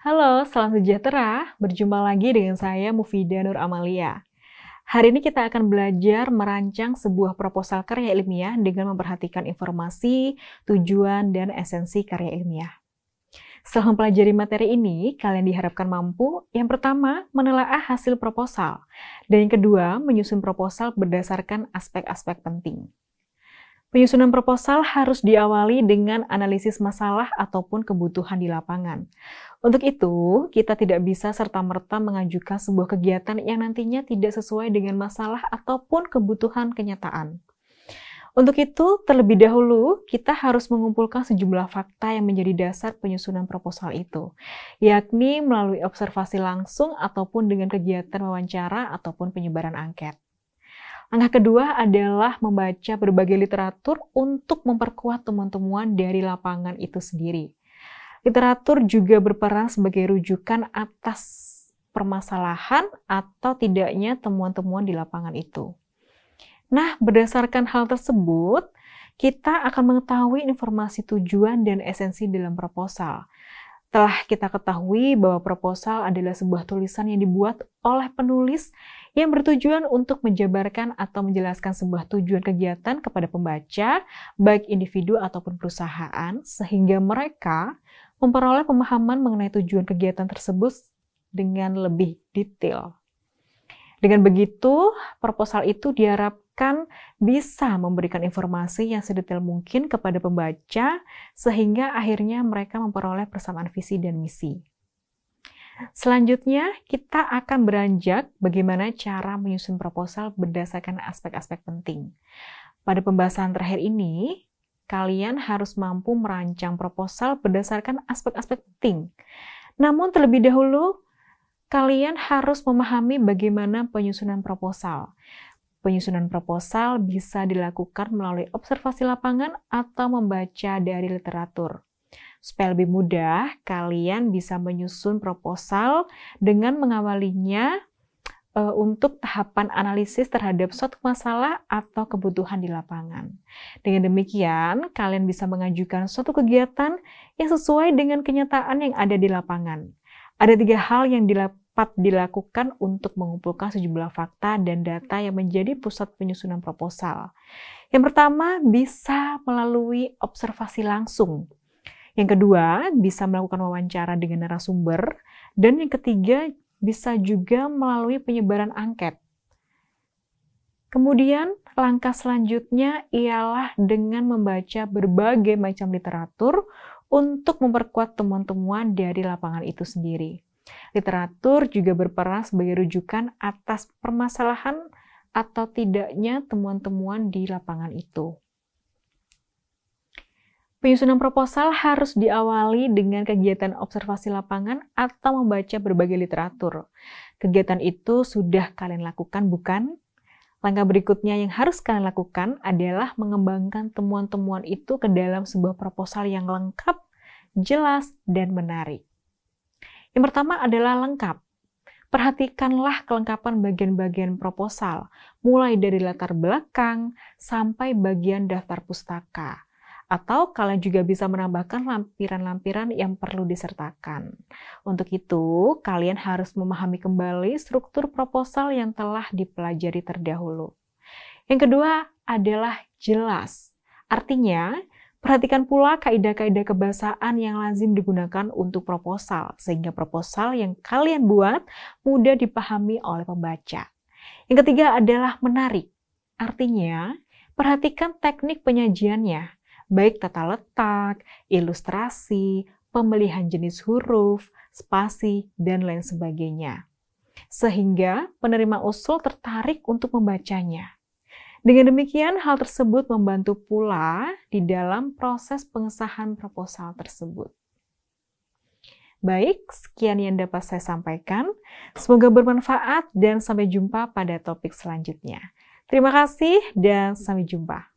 Halo, salam sejahtera. Berjumpa lagi dengan saya Mufida Nur Amalia. Hari ini kita akan belajar merancang sebuah proposal karya ilmiah dengan memperhatikan informasi, tujuan, dan esensi karya ilmiah. Setelah mempelajari materi ini, kalian diharapkan mampu yang pertama menelaah hasil proposal, dan yang kedua menyusun proposal berdasarkan aspek-aspek penting. Penyusunan proposal harus diawali dengan analisis masalah ataupun kebutuhan di lapangan. Untuk itu, kita tidak bisa serta-merta mengajukan sebuah kegiatan yang nantinya tidak sesuai dengan masalah ataupun kebutuhan kenyataan. Untuk itu, terlebih dahulu kita harus mengumpulkan sejumlah fakta yang menjadi dasar penyusunan proposal itu, yakni melalui observasi langsung ataupun dengan kegiatan wawancara ataupun penyebaran angket. Langkah kedua adalah membaca berbagai literatur untuk memperkuat temuan-temuan dari lapangan itu sendiri. Literatur juga berperan sebagai rujukan atas permasalahan atau tidaknya temuan-temuan di lapangan itu. Nah, berdasarkan hal tersebut, kita akan mengetahui informasi tujuan dan esensi dalam proposal. Telah kita ketahui bahwa proposal adalah sebuah tulisan yang dibuat oleh penulis yang bertujuan untuk menjabarkan atau menjelaskan sebuah tujuan kegiatan kepada pembaca, baik individu ataupun perusahaan, sehingga mereka memperoleh pemahaman mengenai tujuan kegiatan tersebut dengan lebih detail. Dengan begitu, proposal itu diharapkan bisa memberikan informasi yang sedetail mungkin kepada pembaca, sehingga akhirnya mereka memperoleh persamaan visi dan misi. Selanjutnya, kita akan beranjak bagaimana cara menyusun proposal berdasarkan aspek-aspek penting. Pada pembahasan terakhir ini, Kalian harus mampu merancang proposal berdasarkan aspek-aspek penting. Namun terlebih dahulu, kalian harus memahami bagaimana penyusunan proposal. Penyusunan proposal bisa dilakukan melalui observasi lapangan atau membaca dari literatur. Supaya lebih mudah, kalian bisa menyusun proposal dengan mengawalinya uh, untuk tahapan analisis terhadap suatu masalah atau kebutuhan di lapangan. Dengan demikian, kalian bisa mengajukan suatu kegiatan yang sesuai dengan kenyataan yang ada di lapangan. Ada tiga hal yang dapat dilakukan untuk mengumpulkan sejumlah fakta dan data yang menjadi pusat penyusunan proposal. Yang pertama, bisa melalui observasi langsung. Yang kedua, bisa melakukan wawancara dengan narasumber. Dan yang ketiga, bisa juga melalui penyebaran angket. Kemudian, langkah selanjutnya ialah dengan membaca berbagai macam literatur untuk memperkuat temuan-temuan dari lapangan itu sendiri. Literatur juga berperan sebagai rujukan atas permasalahan atau tidaknya temuan-temuan di lapangan itu. Penyusunan proposal harus diawali dengan kegiatan observasi lapangan atau membaca berbagai literatur. Kegiatan itu sudah kalian lakukan, bukan? Langkah berikutnya yang harus kalian lakukan adalah mengembangkan temuan-temuan itu ke dalam sebuah proposal yang lengkap, jelas, dan menarik. Yang pertama adalah lengkap. Perhatikanlah kelengkapan bagian-bagian proposal, mulai dari latar belakang sampai bagian daftar pustaka atau kalian juga bisa menambahkan lampiran-lampiran yang perlu disertakan. Untuk itu, kalian harus memahami kembali struktur proposal yang telah dipelajari terdahulu. Yang kedua adalah jelas. Artinya, Perhatikan pula kaidah-kaidah kebahasaan yang lazim digunakan untuk proposal, sehingga proposal yang kalian buat mudah dipahami oleh pembaca. Yang ketiga adalah menarik. Artinya, perhatikan teknik penyajiannya baik tata letak, ilustrasi, pemilihan jenis huruf, spasi, dan lain sebagainya. Sehingga penerima usul tertarik untuk membacanya. Dengan demikian, hal tersebut membantu pula di dalam proses pengesahan proposal tersebut. Baik, sekian yang dapat saya sampaikan. Semoga bermanfaat dan sampai jumpa pada topik selanjutnya. Terima kasih dan sampai jumpa.